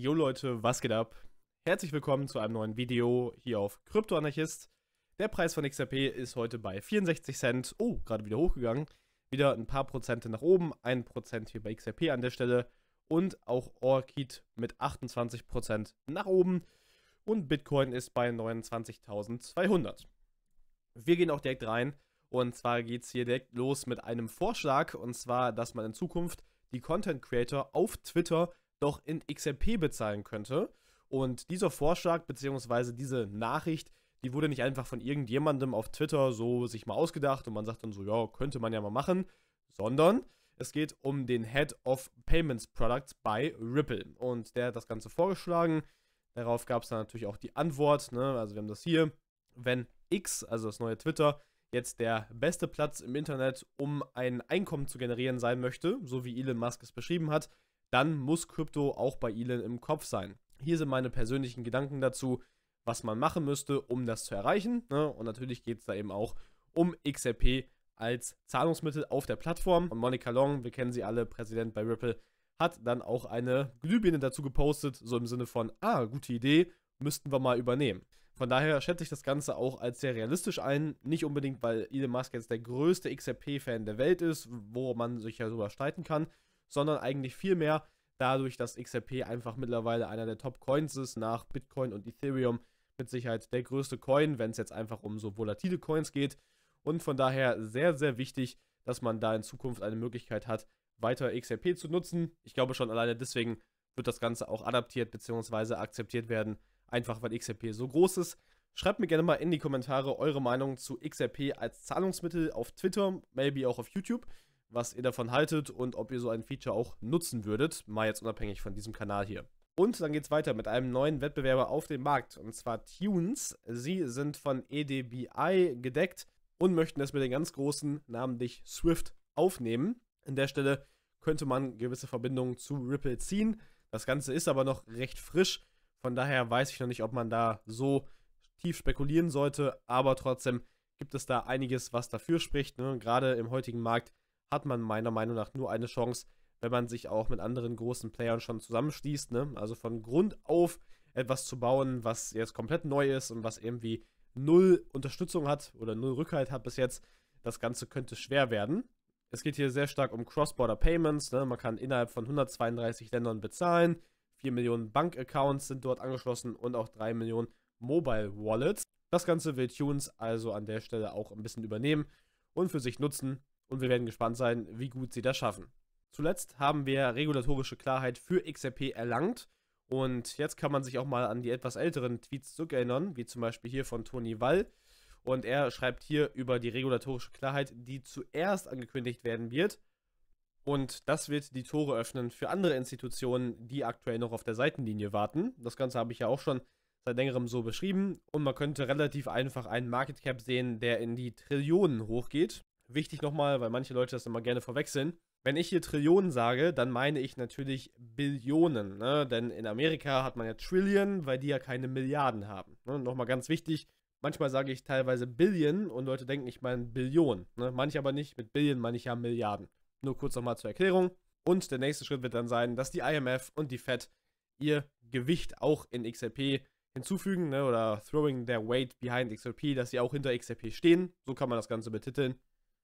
Jo Leute, was geht ab? Herzlich willkommen zu einem neuen Video hier auf Kryptoanarchist. Der Preis von XRP ist heute bei 64 Cent. Oh, gerade wieder hochgegangen. Wieder ein paar Prozente nach oben, ein Prozent hier bei XRP an der Stelle und auch Orchid mit 28% Prozent nach oben und Bitcoin ist bei 29.200. Wir gehen auch direkt rein und zwar geht es hier direkt los mit einem Vorschlag und zwar, dass man in Zukunft die Content Creator auf Twitter doch in XRP bezahlen könnte. Und dieser Vorschlag bzw. diese Nachricht, die wurde nicht einfach von irgendjemandem auf Twitter so sich mal ausgedacht und man sagt dann so, ja, könnte man ja mal machen, sondern es geht um den Head of Payments Products bei Ripple. Und der hat das Ganze vorgeschlagen. Darauf gab es dann natürlich auch die Antwort. Ne? Also wir haben das hier. Wenn X, also das neue Twitter, jetzt der beste Platz im Internet, um ein Einkommen zu generieren sein möchte, so wie Elon Musk es beschrieben hat, dann muss Krypto auch bei Elon im Kopf sein. Hier sind meine persönlichen Gedanken dazu, was man machen müsste, um das zu erreichen. Ne? Und natürlich geht es da eben auch um XRP als Zahlungsmittel auf der Plattform. Und Monica Long, wir kennen sie alle, Präsident bei Ripple, hat dann auch eine Glühbirne dazu gepostet, so im Sinne von, ah, gute Idee, müssten wir mal übernehmen. Von daher schätze ich das Ganze auch als sehr realistisch ein. Nicht unbedingt, weil Elon Musk jetzt der größte XRP-Fan der Welt ist, wo man sich ja darüber streiten kann, sondern eigentlich vielmehr dadurch, dass XRP einfach mittlerweile einer der Top-Coins ist, nach Bitcoin und Ethereum mit Sicherheit der größte Coin, wenn es jetzt einfach um so volatile Coins geht. Und von daher sehr, sehr wichtig, dass man da in Zukunft eine Möglichkeit hat, weiter XRP zu nutzen. Ich glaube schon alleine deswegen wird das Ganze auch adaptiert bzw. akzeptiert werden, einfach weil XRP so groß ist. Schreibt mir gerne mal in die Kommentare eure Meinung zu XRP als Zahlungsmittel auf Twitter, maybe auch auf YouTube was ihr davon haltet und ob ihr so ein Feature auch nutzen würdet, mal jetzt unabhängig von diesem Kanal hier. Und dann geht es weiter mit einem neuen Wettbewerber auf dem Markt, und zwar Tunes. Sie sind von EDBI gedeckt und möchten es mit den ganz großen, namentlich Swift, aufnehmen. An der Stelle könnte man gewisse Verbindungen zu Ripple ziehen. Das Ganze ist aber noch recht frisch, von daher weiß ich noch nicht, ob man da so tief spekulieren sollte, aber trotzdem gibt es da einiges, was dafür spricht. Ne? Gerade im heutigen Markt hat man meiner Meinung nach nur eine Chance, wenn man sich auch mit anderen großen Playern schon zusammenschließt. Ne? Also von Grund auf etwas zu bauen, was jetzt komplett neu ist und was irgendwie null Unterstützung hat oder null Rückhalt hat bis jetzt, das Ganze könnte schwer werden. Es geht hier sehr stark um Cross-Border Payments. Ne? Man kann innerhalb von 132 Ländern bezahlen. 4 Millionen Bankaccounts sind dort angeschlossen und auch 3 Millionen Mobile Wallets. Das Ganze will Tunes also an der Stelle auch ein bisschen übernehmen und für sich nutzen und wir werden gespannt sein, wie gut sie das schaffen. Zuletzt haben wir regulatorische Klarheit für XRP erlangt und jetzt kann man sich auch mal an die etwas älteren Tweets zurückerinnern, wie zum Beispiel hier von Tony Wall. Und er schreibt hier über die regulatorische Klarheit, die zuerst angekündigt werden wird. Und das wird die Tore öffnen für andere Institutionen, die aktuell noch auf der Seitenlinie warten. Das Ganze habe ich ja auch schon seit längerem so beschrieben. Und man könnte relativ einfach einen Market Cap sehen, der in die Trillionen hochgeht wichtig nochmal, weil manche Leute das immer gerne verwechseln. Wenn ich hier Trillionen sage, dann meine ich natürlich Billionen. Ne? Denn in Amerika hat man ja Trillionen, weil die ja keine Milliarden haben. Ne? Nochmal ganz wichtig, manchmal sage ich teilweise Billion und Leute denken, ich meine Billionen. Ne? Manche aber nicht, mit Billion meine ich ja Milliarden. Nur kurz nochmal zur Erklärung. Und der nächste Schritt wird dann sein, dass die IMF und die Fed ihr Gewicht auch in XRP hinzufügen ne? oder throwing their weight behind XRP, dass sie auch hinter XRP stehen. So kann man das Ganze betiteln.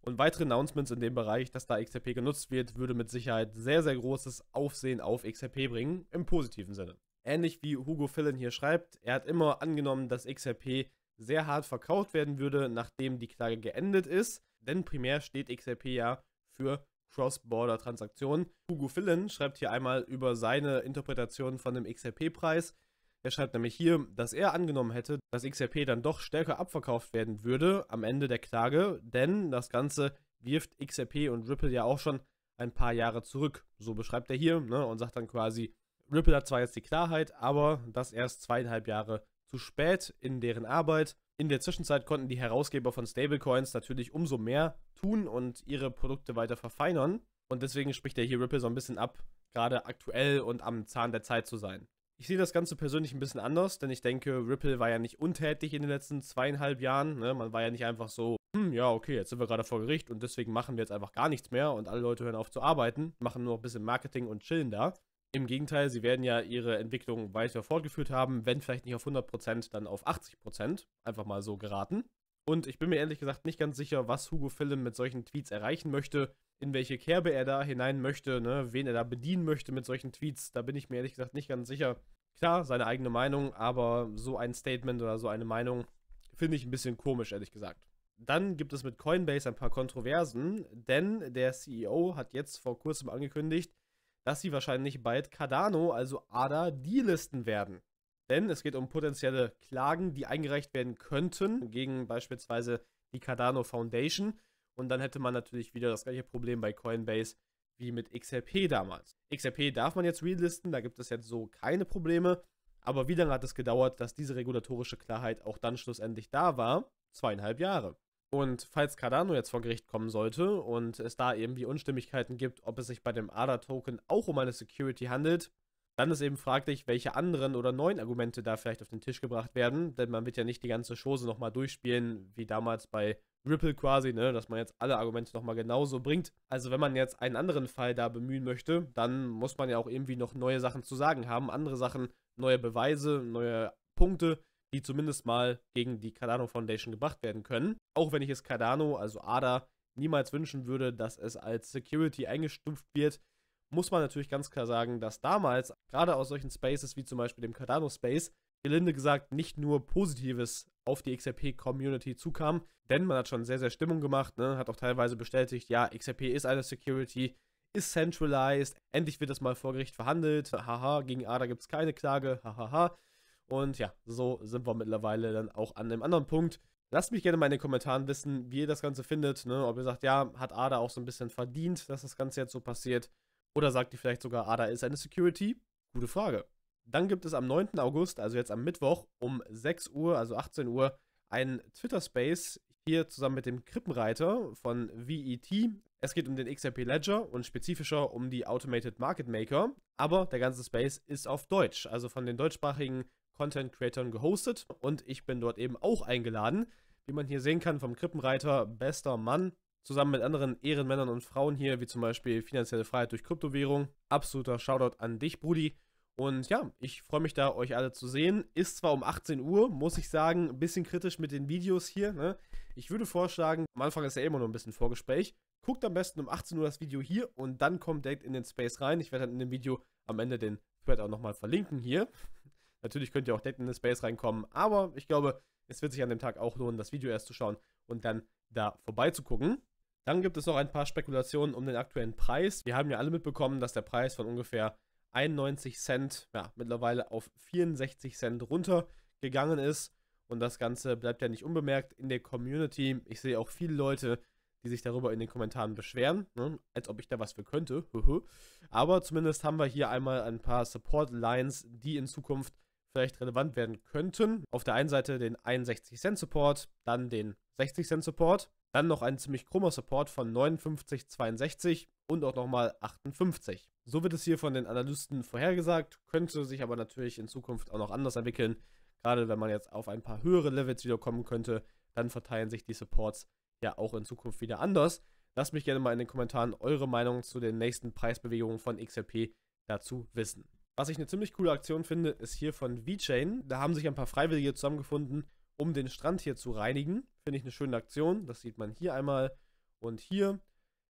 Und weitere Announcements in dem Bereich, dass da XRP genutzt wird, würde mit Sicherheit sehr, sehr großes Aufsehen auf XRP bringen, im positiven Sinne. Ähnlich wie Hugo Fillin hier schreibt, er hat immer angenommen, dass XRP sehr hart verkauft werden würde, nachdem die Klage geendet ist, denn primär steht XRP ja für Cross-Border-Transaktionen. Hugo Fillin schreibt hier einmal über seine Interpretation von dem XRP-Preis. Er schreibt nämlich hier, dass er angenommen hätte, dass XRP dann doch stärker abverkauft werden würde am Ende der Klage, denn das Ganze wirft XRP und Ripple ja auch schon ein paar Jahre zurück. So beschreibt er hier ne, und sagt dann quasi, Ripple hat zwar jetzt die Klarheit, aber das erst zweieinhalb Jahre zu spät in deren Arbeit. In der Zwischenzeit konnten die Herausgeber von Stablecoins natürlich umso mehr tun und ihre Produkte weiter verfeinern. Und deswegen spricht er hier Ripple so ein bisschen ab, gerade aktuell und am Zahn der Zeit zu sein. Ich sehe das Ganze persönlich ein bisschen anders, denn ich denke, Ripple war ja nicht untätig in den letzten zweieinhalb Jahren. Ne? Man war ja nicht einfach so, hm, ja, okay, jetzt sind wir gerade vor Gericht und deswegen machen wir jetzt einfach gar nichts mehr und alle Leute hören auf zu arbeiten, machen nur noch ein bisschen Marketing und chillen da. Im Gegenteil, sie werden ja ihre Entwicklung weiter fortgeführt haben, wenn vielleicht nicht auf 100%, dann auf 80%, einfach mal so geraten. Und ich bin mir ehrlich gesagt nicht ganz sicher, was Hugo Film mit solchen Tweets erreichen möchte, in welche Kerbe er da hinein möchte, ne, wen er da bedienen möchte mit solchen Tweets. Da bin ich mir ehrlich gesagt nicht ganz sicher. Klar, seine eigene Meinung, aber so ein Statement oder so eine Meinung finde ich ein bisschen komisch, ehrlich gesagt. Dann gibt es mit Coinbase ein paar Kontroversen, denn der CEO hat jetzt vor kurzem angekündigt, dass sie wahrscheinlich bald Cardano, also ADA, delisten werden. Denn es geht um potenzielle Klagen, die eingereicht werden könnten gegen beispielsweise die Cardano Foundation. Und dann hätte man natürlich wieder das gleiche Problem bei Coinbase wie mit XRP damals. XRP darf man jetzt relisten, da gibt es jetzt so keine Probleme. Aber wie lange hat es gedauert, dass diese regulatorische Klarheit auch dann schlussendlich da war? Zweieinhalb Jahre. Und falls Cardano jetzt vor Gericht kommen sollte und es da irgendwie Unstimmigkeiten gibt, ob es sich bei dem ADA-Token auch um eine Security handelt, dann ist eben fraglich, welche anderen oder neuen Argumente da vielleicht auf den Tisch gebracht werden, denn man wird ja nicht die ganze Chose nochmal durchspielen, wie damals bei Ripple quasi, ne, dass man jetzt alle Argumente nochmal genauso bringt. Also wenn man jetzt einen anderen Fall da bemühen möchte, dann muss man ja auch irgendwie noch neue Sachen zu sagen haben, andere Sachen, neue Beweise, neue Punkte, die zumindest mal gegen die Cardano Foundation gebracht werden können. Auch wenn ich es Cardano, also ADA, niemals wünschen würde, dass es als Security eingestuft wird, muss man natürlich ganz klar sagen, dass damals, gerade aus solchen Spaces wie zum Beispiel dem Cardano Space, gelinde gesagt nicht nur Positives auf die XRP-Community zukam, denn man hat schon sehr, sehr Stimmung gemacht, ne? hat auch teilweise bestätigt, ja, XRP ist eine Security, ist centralized, endlich wird das mal vor Gericht verhandelt, haha, gegen ADA gibt es keine Klage, hahaha. Und ja, so sind wir mittlerweile dann auch an einem anderen Punkt. Lasst mich gerne mal in den Kommentaren wissen, wie ihr das Ganze findet, ne? ob ihr sagt, ja, hat ADA auch so ein bisschen verdient, dass das Ganze jetzt so passiert oder sagt die vielleicht sogar, ah, da ist eine Security? Gute Frage. Dann gibt es am 9. August, also jetzt am Mittwoch um 6 Uhr, also 18 Uhr, einen Twitter-Space hier zusammen mit dem Krippenreiter von VET. Es geht um den XRP Ledger und spezifischer um die Automated Market Maker, aber der ganze Space ist auf Deutsch, also von den deutschsprachigen Content Creatoren gehostet und ich bin dort eben auch eingeladen. Wie man hier sehen kann vom Krippenreiter, bester Mann, zusammen mit anderen Ehrenmännern und Frauen hier, wie zum Beispiel finanzielle Freiheit durch Kryptowährung. Absoluter Shoutout an dich, Brudi. Und ja, ich freue mich da, euch alle zu sehen. Ist zwar um 18 Uhr, muss ich sagen, ein bisschen kritisch mit den Videos hier. Ne? Ich würde vorschlagen, am Anfang ist ja immer noch ein bisschen Vorgespräch. Guckt am besten um 18 Uhr das Video hier und dann kommt direkt in den Space rein. Ich werde dann in dem Video am Ende den Thread auch nochmal verlinken hier. Natürlich könnt ihr auch direkt in den Space reinkommen, aber ich glaube, es wird sich an dem Tag auch lohnen, das Video erst zu schauen und dann da vorbeizugucken. Dann gibt es noch ein paar Spekulationen um den aktuellen Preis. Wir haben ja alle mitbekommen, dass der Preis von ungefähr 91 Cent ja, mittlerweile auf 64 Cent runtergegangen ist. Und das Ganze bleibt ja nicht unbemerkt in der Community. Ich sehe auch viele Leute, die sich darüber in den Kommentaren beschweren, ne? als ob ich da was für könnte. Aber zumindest haben wir hier einmal ein paar Support-Lines, die in Zukunft vielleicht relevant werden könnten. Auf der einen Seite den 61 Cent Support, dann den 60 Cent Support, dann noch ein ziemlich krummer Support von 59, 62 und auch nochmal 58. So wird es hier von den Analysten vorhergesagt, könnte sich aber natürlich in Zukunft auch noch anders entwickeln. Gerade wenn man jetzt auf ein paar höhere Levels wiederkommen könnte, dann verteilen sich die Supports ja auch in Zukunft wieder anders. Lasst mich gerne mal in den Kommentaren eure Meinung zu den nächsten Preisbewegungen von XRP dazu wissen. Was ich eine ziemlich coole Aktion finde, ist hier von VeChain. Da haben sich ein paar Freiwillige zusammengefunden, um den Strand hier zu reinigen. Finde ich eine schöne Aktion. Das sieht man hier einmal und hier.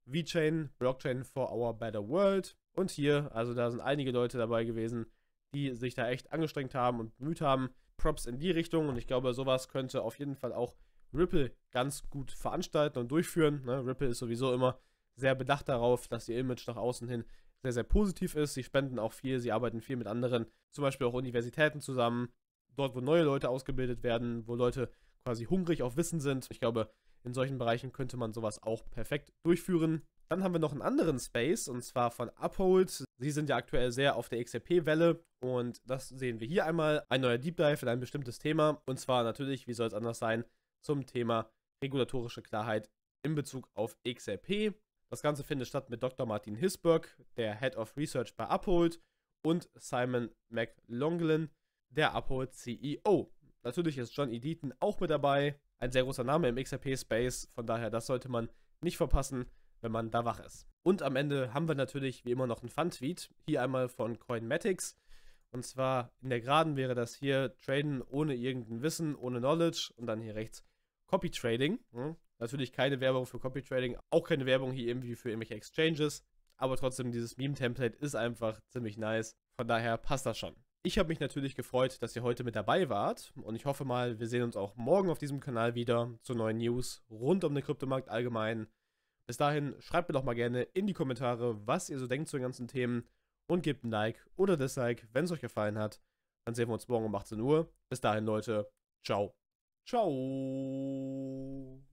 VeChain, Blockchain for our better world. Und hier, also da sind einige Leute dabei gewesen, die sich da echt angestrengt haben und bemüht haben. Props in die Richtung. Und ich glaube, sowas könnte auf jeden Fall auch Ripple ganz gut veranstalten und durchführen. Ne? Ripple ist sowieso immer sehr bedacht darauf, dass ihr Image nach außen hin sehr, sehr positiv ist. Sie spenden auch viel, sie arbeiten viel mit anderen, zum Beispiel auch Universitäten zusammen, dort, wo neue Leute ausgebildet werden, wo Leute quasi hungrig auf Wissen sind. Ich glaube, in solchen Bereichen könnte man sowas auch perfekt durchführen. Dann haben wir noch einen anderen Space und zwar von Uphold. Sie sind ja aktuell sehr auf der XRP-Welle und das sehen wir hier einmal. Ein neuer Deep Dive in ein bestimmtes Thema und zwar natürlich, wie soll es anders sein, zum Thema regulatorische Klarheit in Bezug auf XRP. Das Ganze findet statt mit Dr. Martin Hisberg, der Head of Research bei Uphold, und Simon McLonglin, der Uphold CEO. Natürlich ist John E. auch mit dabei, ein sehr großer Name im XRP-Space, von daher das sollte man nicht verpassen, wenn man da wach ist. Und am Ende haben wir natürlich wie immer noch einen Fun-Tweet, hier einmal von Coinmatics. Und zwar in der Geraden wäre das hier Traden ohne irgendein Wissen, ohne Knowledge und dann hier rechts Copy Trading. Hm. Natürlich keine Werbung für Copy Trading, auch keine Werbung hier irgendwie für irgendwelche Exchanges, aber trotzdem, dieses Meme-Template ist einfach ziemlich nice. Von daher passt das schon. Ich habe mich natürlich gefreut, dass ihr heute mit dabei wart und ich hoffe mal, wir sehen uns auch morgen auf diesem Kanal wieder zu neuen News rund um den Kryptomarkt allgemein. Bis dahin, schreibt mir doch mal gerne in die Kommentare, was ihr so denkt zu den ganzen Themen und gebt ein Like oder Dislike, wenn es euch gefallen hat. Dann sehen wir uns morgen um 18 Uhr. Bis dahin, Leute. Ciao. Ciao.